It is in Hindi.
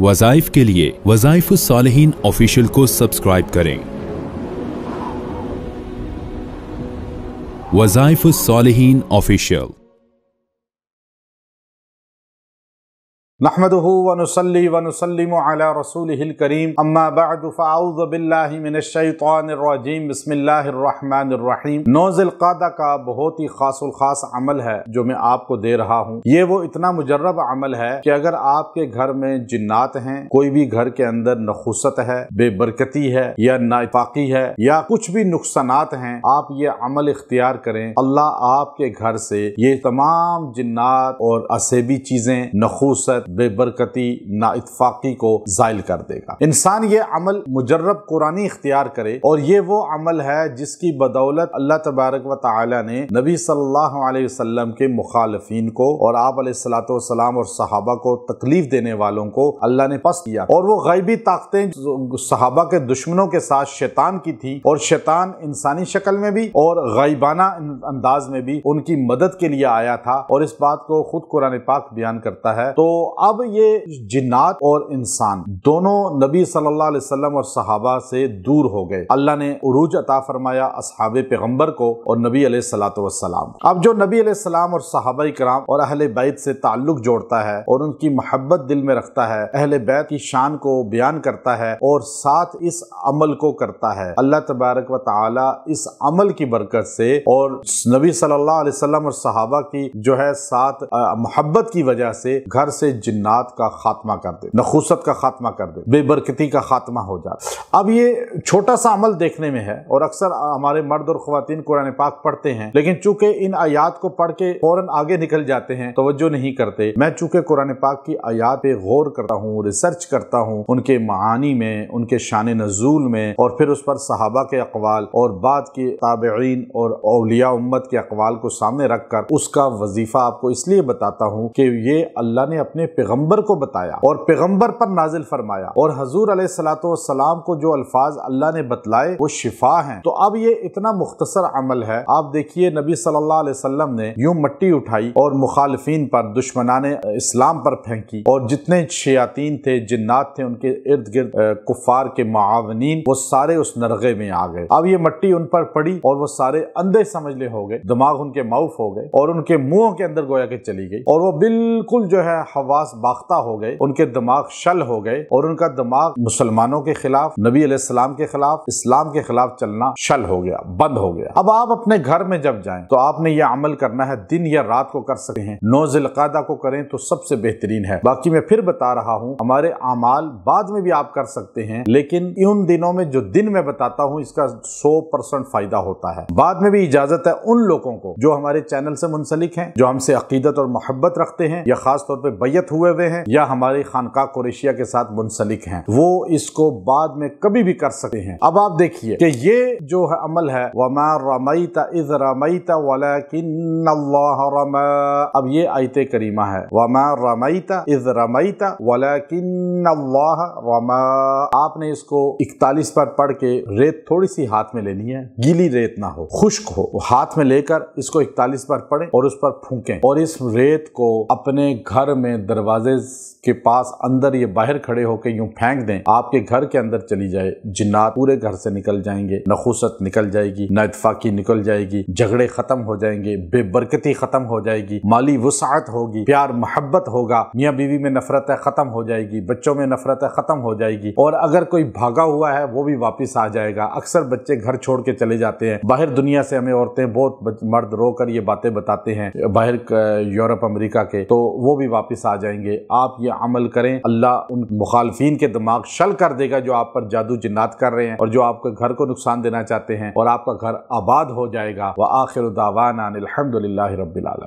वजाइफ के लिए वजाइफ सालहीन ऑफिशियल को सब्सक्राइब करें वजाइफ सालहीन ऑफिशियल नहमद वनसली वनसलम रसूल करीम अम्माबादफ़ाउज़बिल्लाशैतरजीम बसमीम नौज़िलक़ादा का बहुत ही खास खास अमल है जो मैं आपको दे रहा हूँ ये वो इतना मुजरब अमल है कि अगर आपके घर में जिन्नात हैं कोई भी घर के अंदर नखुसत है बेबरकती है या नाफाकी है या कुछ भी नुकसान हैं आप ये अमल इख्तियार करें अल्लाह आपके घर से ये तमाम जिन्नात और असेबी चीज़ें नखूसत बेबरकती इतफाकी को जायल कर देगा इंसान ये अमल मुजरब कुरानी इख्तियार करे और ये वो अमल है जिसकी बदौलत अल्लाह तबारक व ताली ने नबी सल्लल्लाहु अलैहि वसल्लम के मुखालफी को और आप सलाम और सहाबा को तकलीफ देने वालों को अल्लाह ने पस किया और वो गैबी ताकतें सहाबा के दुश्मनों के साथ शैतान की थी और शैतान इंसानी शक्ल में भी और गैबाना अंदाज में भी उनकी मदद के लिए आया था और इस बात को खुद कुरान पाक बयान करता है तो अब ये जिन्नात और इंसान दोनों नबी सल्लल्लाहु अलैहि वसल्लम और सहाबा से दूर हो गए अल्लाह ने उरूज अता फरमाया असहाब पैगम्बर को और नबी सलाम अब जो नबी सलाम और सहाबा कराम और अहल बैत से ताल्लुक जोड़ता है और उनकी मोहब्बत दिल में रखता है अहल बैत की शान को बयान करता है और साथ इस अमल को करता है अल्लाह तबारक व ताला इस अमल की बरकत से और नबी सल्लल्लाहु अलैहि वसल्लम और सहाबा की जो है साथ मोहब्बत की वजह से घर से जिन्नात का खात्मा कर दे नखूसत का खात्मा कर दे बेबरकती का खात्मा हो जाए अब ये छोटा सा अमल देखने में है और अक्सर हमारे मर्द और खुवान कुरान पाक पढ़ते हैं लेकिन चूंकि इन आयात को पढ़ के फौरन आगे निकल जाते हैं तोज्जो नहीं करते मैं चूंकि कुरान पाक की आयात पे गौर करता हूँ रिसर्च करता हूँ उनके मानी में उनके शान नजूल में और फिर उस पर सहाबा के अकवाल और बाद के ताबेन और अलिया उम्मत के अकवाल को सामने रखकर उसका वजीफा आपको इसलिए बताता हूँ कि ये अल्लाह ने अपने पैगम्बर को बताया और पैगम्बर पर नाजिल फरमाया और हजूर सलाम को जो अल्फाज अल्लाह ने बतलाए वो शिफा है तो अब ये इतना मुख्तसर अमल है आप देखिए नबी सल्लाम ने यूं मट्टी उठाई और मुखालफी पर दुश्मनान इस्लाम पर फेंकी और जितने शयातीन थे जिन्नात थे उनके इर्द गिर्द कुफार के मावनीन वो सारे उस नरगे में आ गए अब ये मट्टी उन पर पड़ी और वो सारे अंधे समझ ले हो गए दिमाग उनके माउफ हो गए और उनके मुंह के अंदर गोया के चली गई और वो बिल्कुल जो है हवा हवास बाख्ता हो गए उनके दिमाग शल हो गए और उनका दिमाग मुसलमानों के खिलाफ नबी अलैहिस्सलाम के खिलाफ इस्लाम के खिलाफ चलना शल हो गया बंद हो गया अब आप अपने घर में जब जाए तो आपने यह अमल करना है दिन या रात को कर सकते हैं नौ जिलकादा को करें तो सबसे बेहतरीन है बाकी मैं फिर बता रहा हूँ हमारे अमाल बाद में भी आप कर सकते हैं लेकिन उन दिनों में जो दिन में बताता हूँ इसका सौ परसेंट फायदा होता है बाद में भी इजाजत है उन लोगों को जो हमारे चैनल से मुंसलिक है जो हमसे अकीदत और मोहब्बत रखते हैं या खास तौर पर बैत हुए हुए हैं या हमारी खानका कुरेशिया के साथ मुंसलिक हैं वो इसको बाद में कभी भी कर सकते हैं अब आप देखिए कि ये जो है अमल है वमा रमईता इज रमईता वमा अब ये आयत करीमा है वमा रमईता इज रमईता वलाकिन अल्लाह रमा आपने इसको इकतालीस पर पढ़ के रेत थोड़ी सी हाथ में लेनी है गीली रेत ना हो खुश्क हो हाथ में लेकर इसको इकतालीस पर पढ़े और उस पर फूके और इस रेत को अपने घर में दर दरवाजे के पास अंदर ये बाहर खड़े होकर यूं फेंक दें आपके घर के अंदर चली जाए जिन्नात पूरे घर से निकल जाएंगे नखुसत निकल जाएगी न इतफाकी निकल जाएगी झगड़े खत्म हो जाएंगे बेबरकती खत्म हो जाएगी माली वसात होगी प्यार मोहब्बत होगा मियाँ बीवी में नफरत खत्म हो जाएगी बच्चों में नफरत खत्म हो जाएगी और अगर कोई भागा हुआ है वो भी वापिस आ जाएगा अक्सर बच्चे घर छोड़ के चले जाते हैं बाहर दुनिया से हमें औरतें बहुत मर्द रोकर ये बातें बताते हैं बाहर यूरोप अमरीका के तो वो भी वापिस आ जाए रहेंगे आप ये अमल करें अल्लाह उन मुखालफी के दिमाग शल कर देगा जो आप पर जादू जिन्नात कर रहे हैं और जो आपके घर को नुकसान देना चाहते हैं और आपका घर आबाद हो जाएगा वह आखिर दावाना अलहमदिल्ला